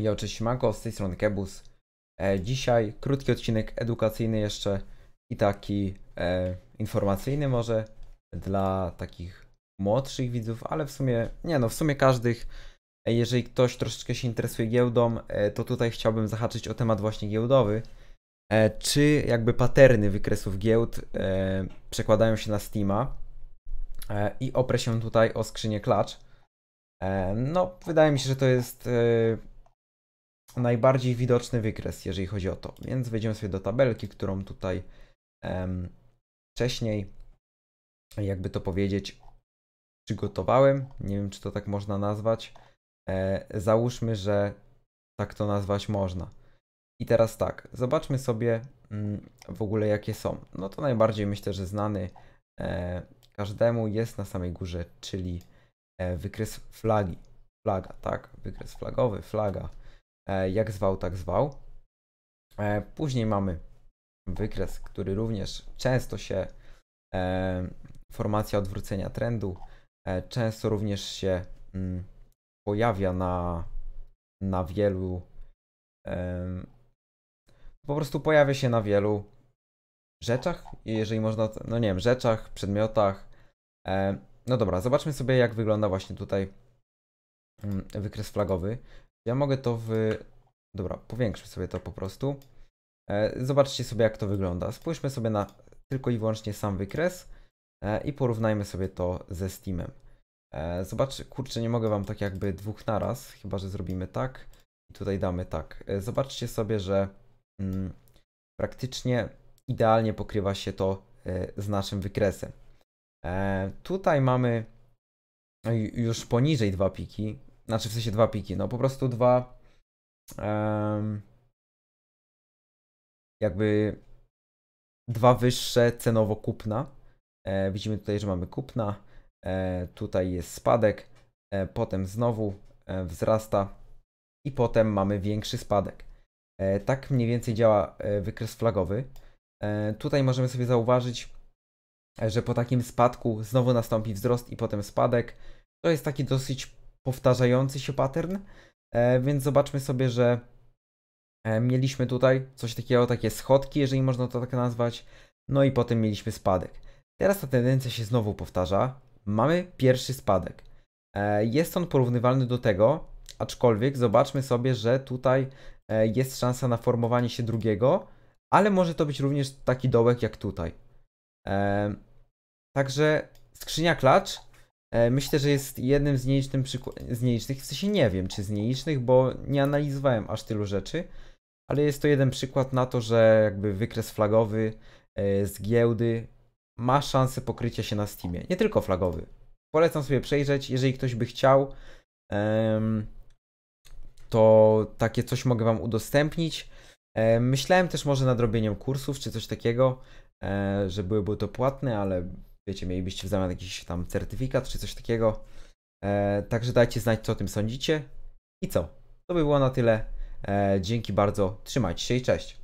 i cześć Siemanko, z tej strony Kebus. E, dzisiaj krótki odcinek edukacyjny jeszcze i taki e, informacyjny może dla takich młodszych widzów, ale w sumie, nie no, w sumie każdych. E, jeżeli ktoś troszeczkę się interesuje giełdą, e, to tutaj chciałbym zahaczyć o temat właśnie giełdowy. E, czy jakby paterny wykresów giełd e, przekładają się na Steama? I oprę się tutaj o skrzynię klacz. No, wydaje mi się, że to jest najbardziej widoczny wykres, jeżeli chodzi o to. Więc wejdziemy sobie do tabelki, którą tutaj em, wcześniej, jakby to powiedzieć, przygotowałem. Nie wiem, czy to tak można nazwać. E, załóżmy, że tak to nazwać można. I teraz tak, zobaczmy sobie mm, w ogóle jakie są. No to najbardziej myślę, że znany e, każdemu jest na samej górze, czyli e, wykres flagi. Flaga, tak? Wykres flagowy, flaga. E, jak zwał, tak zwał. E, później mamy wykres, który również często się e, formacja odwrócenia trendu często również się mm, pojawia na, na wielu po prostu pojawia się na wielu rzeczach, jeżeli można, no nie wiem, rzeczach, przedmiotach. No dobra, zobaczmy sobie jak wygląda właśnie tutaj mm, wykres flagowy. Ja mogę to w... Dobra, powiększę sobie to po prostu. E, zobaczcie sobie jak to wygląda. Spójrzmy sobie na tylko i wyłącznie sam wykres e, i porównajmy sobie to ze Steamem. E, zobacz, kurczę, nie mogę wam tak jakby dwóch naraz, chyba że zrobimy tak i tutaj damy tak. Zobaczcie sobie, że mm, praktycznie idealnie pokrywa się to z naszym wykresem. Tutaj mamy już poniżej dwa piki, znaczy w sensie dwa piki, no po prostu dwa um, jakby dwa wyższe cenowo kupna. E, widzimy tutaj, że mamy kupna, e, tutaj jest spadek, e, potem znowu e, wzrasta i potem mamy większy spadek. E, tak mniej więcej działa e, wykres flagowy. tutaj możemy sobie zauważyć, że po takim spadku znowu nastąpi wzrost i potem spadek. To jest taki dosyć powtarzający się pattern, e, więc zobaczmy sobie, że e, mieliśmy tutaj coś takiego, takie schodki, jeżeli można to tak nazwać, no i potem mieliśmy spadek. Teraz ta tendencja się znowu powtarza. Mamy pierwszy spadek. E, jest on porównywalny do tego, aczkolwiek zobaczmy sobie, że tutaj jest szansa na formowanie się drugiego, ale może to być również taki dołek jak tutaj. Także skrzynia klacz E, myślę, że jest jednym z nielicznych, przykładów, z nielicznych, w sensie nie wiem czy z nielicznych, bo nie analizowałem aż tylu rzeczy, ale jest to jeden przykład na to, że jakby wykres flagowy e, z giełdy ma szansę pokrycia się na Steamie. Nie tylko flagowy. Polecam sobie przejrzeć, jeżeli ktoś by chciał, to takie coś mogę Wam udostępnić. E, myślałem też może nad robieniem kursów czy coś takiego, że byłyby to płatne, ale wiecie, mielibyście w zamian jakiś tam certyfikat czy coś takiego. E, także dajcie znać, co o tym sądzicie. I co? To by było na tyle. E, dzięki bardzo, trzymajcie się i cześć.